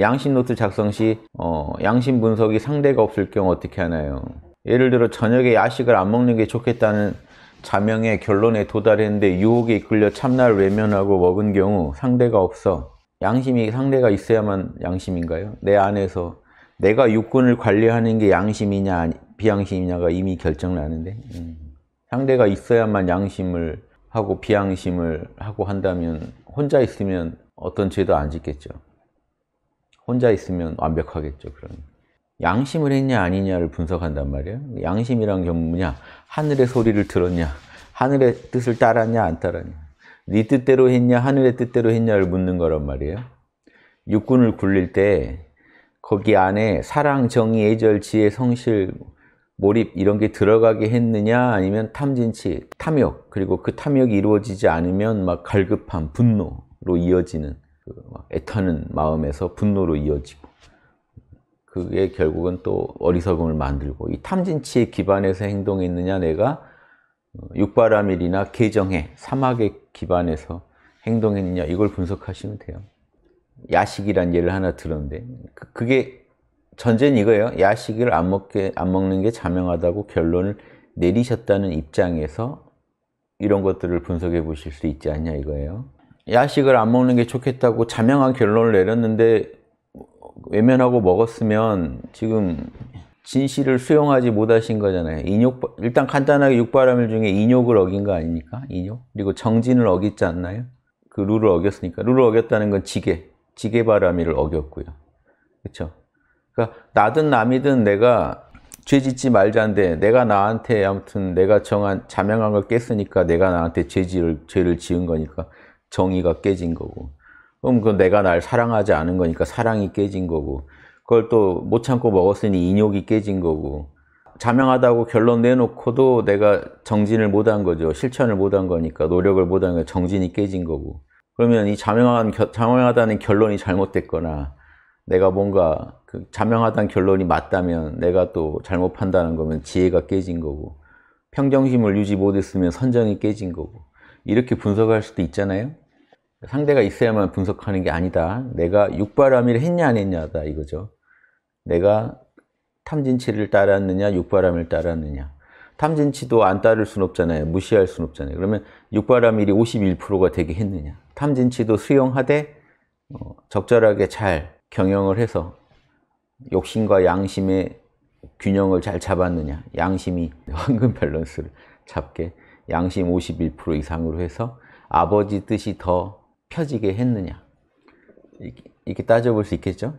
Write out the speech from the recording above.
양심 노트 작성 시 어, 양심 분석이 상대가 없을 경우 어떻게 하나요? 예를 들어 저녁에 야식을 안 먹는 게 좋겠다는 자명의 결론에 도달했는데 유혹에 이끌려 참나를 외면하고 먹은 경우 상대가 없어 양심이 상대가 있어야만 양심인가요? 내 안에서 내가 육군을 관리하는 게 양심이냐 비양심이냐가 이미 결정나는데 음. 상대가 있어야만 양심을 하고 비양심을 하고 한다면 혼자 있으면 어떤 죄도 안 짓겠죠. 혼자 있으면 완벽하겠죠, 그럼. 양심을 했냐, 아니냐를 분석한단 말이에요. 양심이란 게 뭐냐? 하늘의 소리를 들었냐? 하늘의 뜻을 따랐냐, 안 따랐냐? 네 뜻대로 했냐, 하늘의 뜻대로 했냐를 묻는 거란 말이에요. 육군을 굴릴 때 거기 안에 사랑, 정의, 애절, 지혜, 성실, 몰입 이런 게 들어가게 했느냐 아니면 탐진치, 탐욕 그리고 그 탐욕이 이루어지지 않으면 막 갈급함, 분노로 이어지는 그 애타는 마음에서 분노로 이어지고 그게 결국은 또 어리석음을 만들고 이 탐진치에 기반해서 행동했느냐 내가 육바라밀이나 계정해 사막에 기반해서 행동했느냐 이걸 분석하시면 돼요. 야식이란 예를 하나 들었는데 그, 그게 전제는 이거예요. 야식을 안 먹게 안 먹는 게 자명하다고 결론을 내리셨다는 입장에서 이런 것들을 분석해 보실 수 있지 않냐 이거예요. 야식을 안 먹는 게 좋겠다고 자명한 결론을 내렸는데 외면하고 먹었으면 지금 진실을 수용하지 못하신 거잖아요. 인욕 일단 간단하게 육바람일 중에 인욕을 어긴 거 아닙니까? 인욕 그리고 정진을 어겼지 않나요? 그 룰을 어겼으니까 룰을 어겼다는 건 지게 지게 바람이을 어겼고요. 그렇죠? 그러니까 나든 남이든 내가 죄 짓지 말자인데 내가 나한테 아무튼 내가 정한 자명한 걸 깼으니까 내가 나한테 죄지를 죄를 지은 거니까 정의가 깨진 거고 그럼 그 내가 날 사랑하지 않은 거니까 사랑이 깨진 거고 그걸 또 못 참고 먹었으니 인욕이 깨진 거고 자명하다고 결론 내놓고도 내가 정진을 못 한 거죠 실천을 못 한 거니까 노력을 못 한 거니까 정진이 깨진 거고 그러면 이 자명한 자명하다는 결론이 잘못됐거나 내가 뭔가 그 자명하다는 결론이 맞다면 내가 또 잘못 판단한 거면 지혜가 깨진 거고 평정심을 유지 못했으면 선정이 깨진 거고 이렇게 분석할 수도 있잖아요 상대가 있어야만 분석하는 게 아니다. 내가 육바람이를 했냐 안 했냐다 이거죠. 내가 탐진치를 따랐느냐 육바람을 따랐느냐. 탐진치도 안 따를 순 없잖아요. 무시할 순 없잖아요. 그러면 육바람일이 51%가 되게 했느냐. 탐진치도 수용하되 어, 적절하게 잘 경영을 해서 욕심과 양심의 균형을 잘 잡았느냐. 양심이 황금 밸런스를 잡게 양심 51% 이상으로 해서 아버지 뜻이 더 펴지게 했느냐 이렇게, 이렇게 따져볼 수 있겠죠